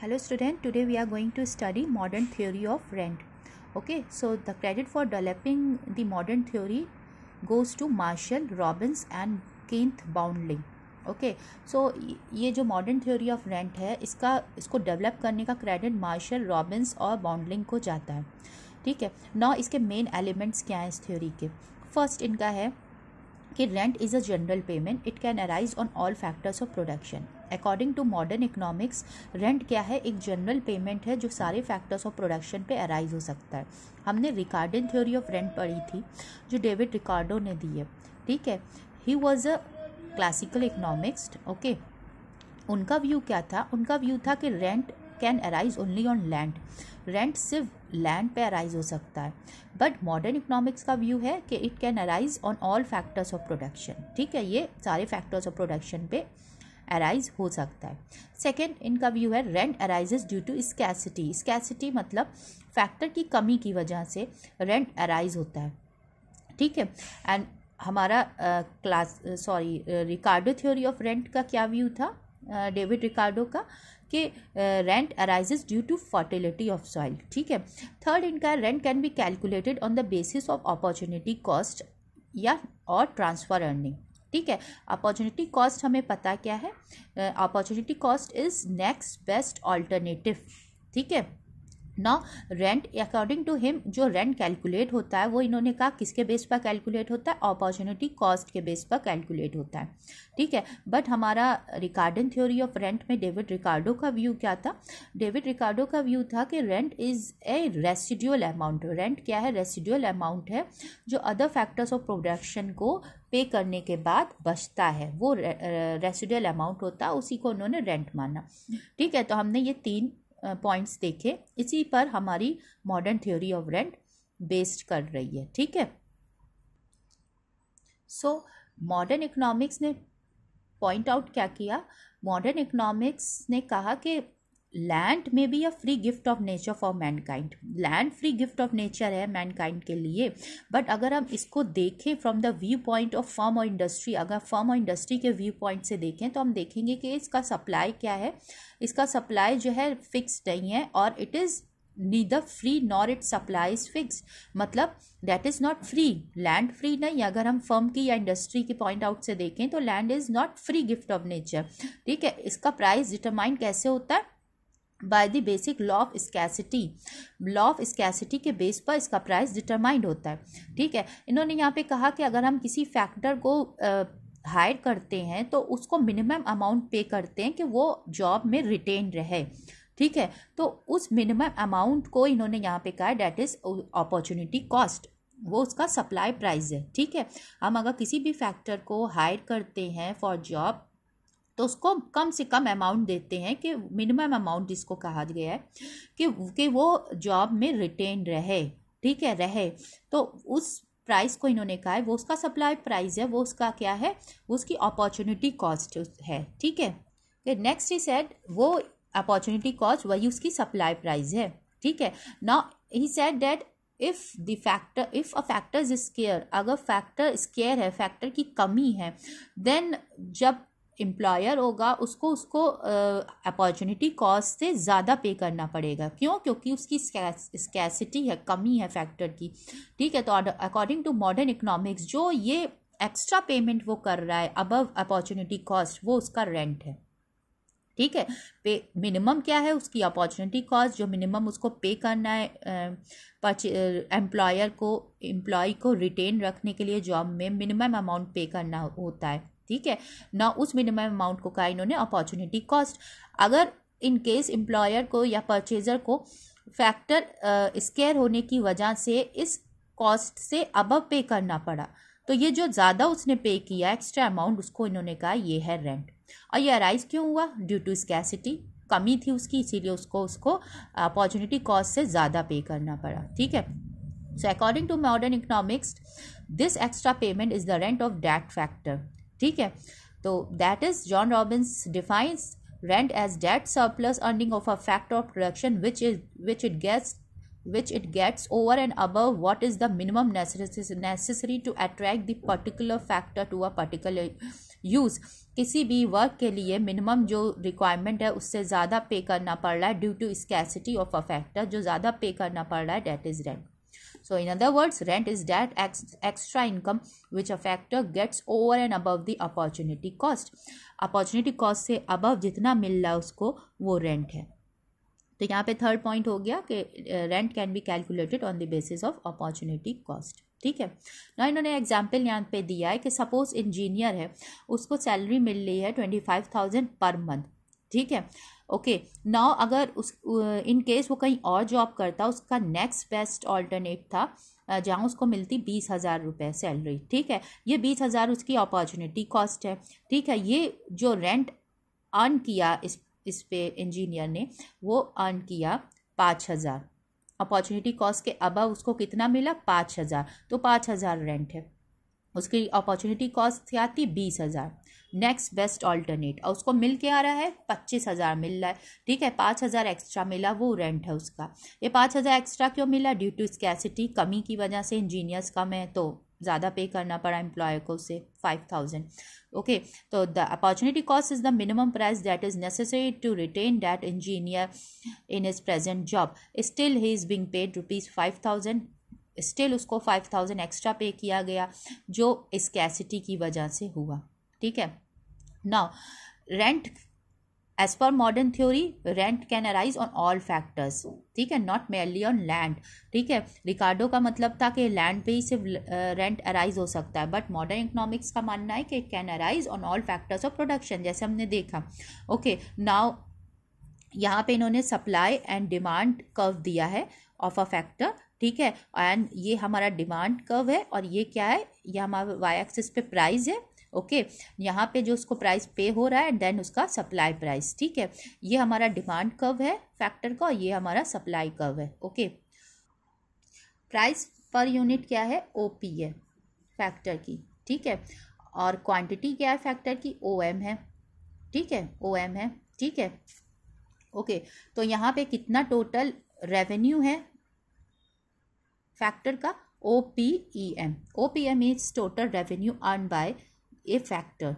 hello student today we are going to study modern theory of rent okay so the credit for developing the modern theory goes to marshall robbins and keith boundling okay so ये जो modern theory of rent है इसका इसको develop करने का credit martial Robins और बाउंडलिंग को जाता है ठीक है नौ इसके मेन एलिमेंट्स क्या हैं इस थ्योरी के फर्स्ट इनका है कि rent is a general payment it can arise on all factors of production according to modern economics rent क्या है एक जनरल पेमेंट है जो सारे फैक्टर्स ऑफ प्रोडक्शन पे अराइज हो सकता है हमने रिकार्डन थ्योरी ऑफ रेंट पढ़ी थी जो डेविड रिकार्डो ने दी है ठीक है he was a classical economics okay उनका व्यू क्या था उनका व्यू था कि rent can arise only on land rent सिर्फ लैंड पे अराइज हो सकता है बट मॉडर्न इकोनॉमिक्स का व्यू है कि it can arise on all factors of production ठीक है ये सारे फैक्टर्स ऑफ प्रोडक्शन पे अराइज हो सकता है सेकेंड इनका व्यू है rent arises due to scarcity scarcity मतलब फैक्टर की कमी की वजह से रेंट अराइज होता है ठीक है एंड हमारा class sorry Ricardo theory of rent का क्या व्यू था डेविड रिकार्डो का कि rent arises due to fertility of soil ठीक है थर्ड इनका rent can be calculated on the basis of opportunity cost या और ट्रांसफ़र अर्निंग ठीक है अपॉर्चुनिटी कॉस्ट हमें पता क्या है opportunity cost is next best alternative ठीक है ना रेंट अकॉर्डिंग टू हिम जो रेंट कैलकुलेट होता है वो इन्होंने कहा किसके बेस पर कैलकुलेट होता है अपॉर्चुनिटी कॉस्ट के बेस पर कैलकुलेट होता है ठीक है बट हमारा रिकार्डन थ्योरी ऑफ रेंट में डेविड रिकार्डो का व्यू क्या था डेविड रिकार्डो का व्यू था कि rent is a residual amount rent क्या है रेसिड्यूअल अमाउंट है जो अदर फैक्टर्स ऑफ प्रोडक्शन को पे करने के बाद बचता है वो रेसिडुअल अमाउंट uh, होता है उसी को उन्होंने रेंट माना ठीक है तो हमने ये तीन पॉइंट्स देखे इसी पर हमारी modern theory of rent based कर रही है ठीक है सो मॉडर्न इकोनॉमिक्स ने पॉइंट आउट क्या किया मॉडर्न इकोनॉमिक्स ने कहा कि land may be a free gift of nature for mankind land free gift of nature है मैनकाइंड के लिए बट अगर हम इसको देखें from the viewpoint of firm और इंडस्ट्री अगर फर्म और इंडस्ट्री के व्यू पॉइंट से देखें तो हम देखेंगे कि इसका सप्लाई क्या है इसका सप्लाई जो है फिक्स नहीं है और it is neither free nor it supply is fix मतलब that is not free land free नहीं अगर हम फर्म की या इंडस्ट्री की पॉइंट आउट से देखें तो land is not free gift of nature ठीक है इसका प्राइस डिटरमाइन कैसे होता है by the basic law of scarcity law of scarcity के बेस पर इसका प्राइस डिटरमाइंड होता है ठीक है इन्होंने यहाँ पे कहा कि अगर हम किसी फैक्टर को हायर करते हैं तो उसको मिनिमम अमाउंट पे करते हैं कि वो जॉब में रिटेन रहे ठीक है तो उस मिनिमम अमाउंट को इन्होंने यहाँ पे कहा डैट इज़ अपॉर्चुनिटी कॉस्ट वो उसका सप्लाई प्राइस है ठीक है हम अगर किसी भी फैक्टर को हायर करते हैं फॉर जॉब तो उसको कम से कम अमाउंट देते हैं कि मिनिमम अमाउंट जिसको कहा गया है कि कि वो जॉब में रिटेन रहे ठीक है रहे तो उस प्राइस को इन्होंने कहा है वो उसका सप्लाई प्राइस है वो उसका क्या है उसकी अपॉर्चुनिटी कॉस्ट है ठीक है नेक्स्ट ही सेड वो अपॉर्चुनिटी कॉस्ट वही उसकी सप्लाई प्राइस है ठीक है now he said that if the factor if a factor is scarce अगर फैक्टर स्केयर है फैक्टर की कमी है देन जब एम्प्लॉयर होगा उसको उसको अपॉर्चुनिटी कॉस्ट से ज़्यादा पे करना पड़ेगा क्यों क्योंकि उसकी स्कैसिटी है कमी है फैक्टर की ठीक है तो अकॉर्डिंग टू मॉडर्न इकोनॉमिक्स जो ये एक्स्ट्रा पेमेंट वो कर रहा है अबव अपॉर्चुनिटी कॉस्ट वो उसका रेंट है ठीक है पे मिनिमम क्या है उसकी अपॉर्चुनिटी कॉस्ट जो मिनिमम उसको पे करना है एम्प्लॉयर को एम्प्लॉय को रिटेन रखने के लिए जॉब में मिनिमम अमाउंट पे करना होता है ठीक है ना उस मिनिमम अमाउंट को कहा इन्होंने अपॉर्चुनिटी कॉस्ट अगर इन केस एम्प्लॉयर को या परचेजर को फैक्टर स्केयर होने की वजह से इस कॉस्ट से अब पे करना पड़ा तो ये जो ज़्यादा उसने पे किया एक्स्ट्रा अमाउंट उसको इन्होंने कहा ये है रेंट और ये अराइज क्यों हुआ ड्यू टू स्कैसिटी कमी थी उसकी इसीलिए उसको उसको अपॉर्चुनिटी कॉस्ट से ज़्यादा पे करना पड़ा ठीक है so according to modern economics this extra payment is the rent of that factor ठीक है तो that is John Robbins defines rent as that surplus earning of a factor of production which is which it gets which it gets over and above what is the minimum necessary to attract the particular factor to a particular use किसी भी work के लिए minimum जो requirement है उससे ज़्यादा pay करना पड़ रहा है due to scarcity of a factor जो ज़्यादा पे करना पड़ रहा है that is rent So in other words, rent is that ex extra income which a factor gets over and above the opportunity cost. Opportunity cost से above जितना मिल रहा उसको वो rent है तो यहाँ पे थर्ड पॉइंट हो गया कि rent can be calculated on the basis of opportunity cost ठीक है ना इन्होंने एग्जाम्पल यहाँ पे दिया है कि सपोज इंजीनियर है उसको सैलरी मिल रही है twenty five thousand per month ठीक है ओके नाउ अगर उस इन केस वो कहीं और जॉब करता उसका नेक्स्ट बेस्ट ऑल्टरनेट था जहाँ उसको मिलती बीस हज़ार रुपये सैलरी ठीक है ये बीस हज़ार उसकी अपॉर्चुनिटी कॉस्ट है ठीक है ये जो रेंट अर्न किया इस इस पे इंजीनियर ने वो अर्न किया पाँच हज़ार अपॉर्चुनिटी कॉस्ट के अबव उसको कितना मिला पाँच हज़ार तो पाँच हज़ार रेंट है उसकी अपॉर्चुनिटी कॉस्ट क्या थी बीस हज़ार नेक्स्ट बेस्ट ऑल्टरनेट और उसको मिल के आ रहा है पच्चीस हज़ार मिल रहा है ठीक है पाँच हज़ार एक्स्ट्रा मिला वो रेंट है उसका ये पाँच हज़ार एक्स्ट्रा क्यों मिला ड्यू टू स्कैसिटी कमी की वजह से इंजीनियर्स कम है तो ज़्यादा पे करना पड़ा एम्प्लॉय को उसे फाइव थाउजेंड ओके तो the opportunity cost is the minimum price that is necessary to retain that engineer in is present job still he is being paid rupees five thousand still उसको five thousand extra pay किया गया जो scarcity की वजह से हुआ ठीक है now rent as per modern theory rent can arise on all factors ठीक है नॉट मेयरली ऑन लैंड ठीक है रिकार्डो का मतलब था कि लैंड पे ही सिर्फ रेंट अराइज हो सकता है बट मॉडर्न इकोनॉमिक्स का मानना है कि can arise on all factors of production जैसे हमने देखा ओके okay, नाउ यहाँ पे इन्होंने सप्लाई एंड डिमांड कर्व दिया है ऑफ अ फैक्टर ठीक है एंड ये हमारा डिमांड कर्व है और ये क्या है ये हमारा वाई एक्सिस पे प्राइस है ओके okay, यहाँ पे जो उसको प्राइस पे हो रहा है देन उसका सप्लाई प्राइस ठीक है ये हमारा डिमांड कर्व है फैक्टर का और ये हमारा सप्लाई कर्व है ओके प्राइस पर यूनिट क्या है ओ पी है फैक्टर की ठीक है और क्वांटिटी क्या है फैक्टर की ओ एम है ठीक है ओ एम है ठीक है ओके okay, तो यहाँ पे कितना टोटल रेवेन्यू है फैक्टर का O P E M O P M is total revenue earn by a factor